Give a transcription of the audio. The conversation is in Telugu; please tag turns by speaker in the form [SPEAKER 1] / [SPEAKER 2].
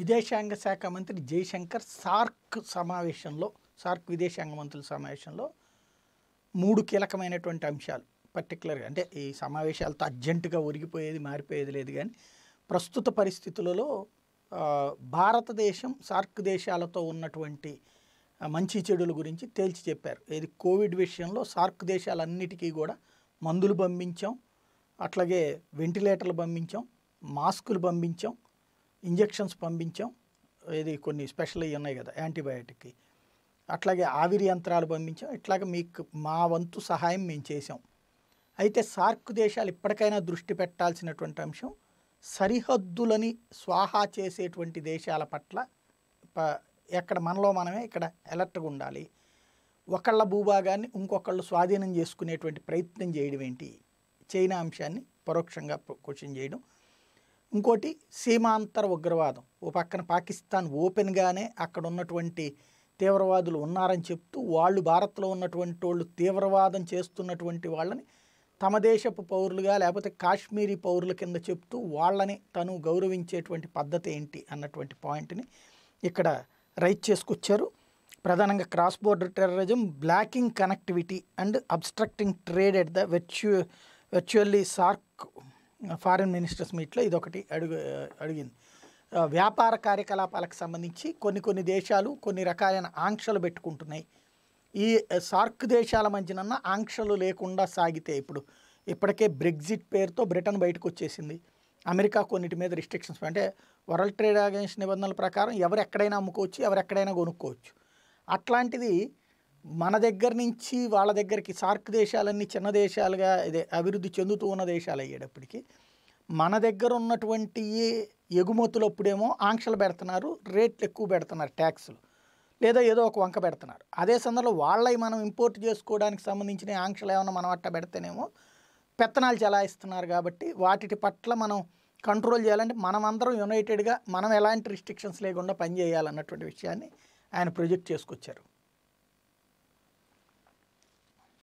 [SPEAKER 1] విదేశాంగ శాఖ మంత్రి జయశంకర్ సార్క్ సమావేశంలో సార్క్ విదేశాంగ మంత్రుల సమావేశంలో మూడు కీలకమైనటువంటి అంశాలు పర్టికులర్గా అంటే ఈ సమావేశాలతో అర్జెంటుగా ఒరిగిపోయేది మారిపోయేది లేదు కానీ ప్రస్తుత పరిస్థితులలో భారతదేశం సార్క్ దేశాలతో ఉన్నటువంటి మంచి చెడుల గురించి తేల్చి చెప్పారు ఇది కోవిడ్ విషయంలో సార్క్ దేశాలన్నిటికీ కూడా మందులు పంపించాం అట్లాగే వెంటిలేటర్లు పంపించాం మాస్కులు పంపించాం ఇంజెక్షన్స్ పంపించాం ఇది కొన్ని స్పెషల్ అవి ఉన్నాయి కదా యాంటీబయాటిక్కి అట్లాగే ఆవిరి యంత్రాలు పంపించాం ఇట్లాగే మీకు మా వంతు సహాయం మేము చేసాం అయితే సార్క్ దేశాలు ఇప్పటికైనా దృష్టి పెట్టాల్సినటువంటి అంశం సరిహద్దులని స్వాహా చేసేటువంటి దేశాల పట్ల ఎక్కడ మనలో మనమే ఇక్కడ అలర్ట్గా ఉండాలి ఒకళ్ళ భూభాగాన్ని ఇంకొకళ్ళు స్వాధీనం చేసుకునేటువంటి ప్రయత్నం చేయడం ఏంటి చైనా అంశాన్ని పరోక్షంగా క్వశ్చన్ చేయడం ఇంకోటి సీమాంతర ఉగ్రవాదం ఓ పక్కన పాకిస్తాన్ ఓపెన్గానే అక్కడ ఉన్నటువంటి తీవ్రవాదులు ఉన్నారని చెప్తూ వాళ్ళు భారత్లో ఉన్నటువంటి వాళ్ళు తీవ్రవాదం చేస్తున్నటువంటి వాళ్ళని తమ దేశపు పౌరులుగా లేకపోతే కాశ్మీరీ పౌరుల కింద చెప్తూ వాళ్ళని తను గౌరవించేటువంటి పద్ధతి ఏంటి అన్నటువంటి పాయింట్ని ఇక్కడ రైట్ చేసుకొచ్చారు ప్రధానంగా cross border terrorism blocking connectivity and obstructing trade at the virtu virtually SAARC foreign ministers మీట్లో ఇదొకటి అడుగు అడిగింది వ్యాపార కార్యకలాపాలకు సంబంధించి కొన్ని కొన్ని దేశాలు కొన్ని రకాలైన ఆంక్షలు పెట్టుకుంటున్నాయి ఈ సార్క్ దేశాల మధ్యన ఆంక్షలు లేకుండా సాగితే ఇప్పుడు ఇప్పటికే బ్రెగ్జిట్ పేరుతో బ్రిటన్ బయటకు వచ్చేసింది అమెరికా కొన్నిటి మీద రిస్ట్రిక్షన్స్ అంటే వరల్డ్ ట్రేడ్ ఆర్గనైజేషన్ నిబంధనల ప్రకారం ఎవరు ఎక్కడైనా అమ్ముకోవచ్చు ఎవరు ఎక్కడైనా కొనుక్కోవచ్చు అట్లాంటిది మన దగ్గర నుంచి వాళ్ళ దగ్గరికి సార్క్ దేశాలన్నీ చిన్న దేశాలుగా ఇదే అభివృద్ధి చెందుతూ ఉన్న దేశాలు అయ్యేటప్పటికీ మన దగ్గర ఉన్నటువంటి ఎగుమతులు అప్పుడేమో ఆంక్షలు పెడుతున్నారు రేట్లు ఎక్కువ పెడుతున్నారు ట్యాక్స్లు లేదా ఏదో ఒక వంక పెడుతున్నారు అదే సందర్భంలో వాళ్ళవి మనం ఇంపోర్ట్ చేసుకోవడానికి సంబంధించిన ఆంక్షలు ఏమైనా మనం అట్ట పెడితేనేమో పెత్తనాలు చలాయిస్తున్నారు కాబట్టి వాటి పట్ల మనం కంట్రోల్ చేయాలంటే మనం అందరం యునైటెడ్గా మనం ఎలాంటి రిస్ట్రిక్షన్స్ లేకుండా పనిచేయాలన్నటువంటి విషయాన్ని ఆయన ప్రొజెక్ట్ చేసుకొచ్చారు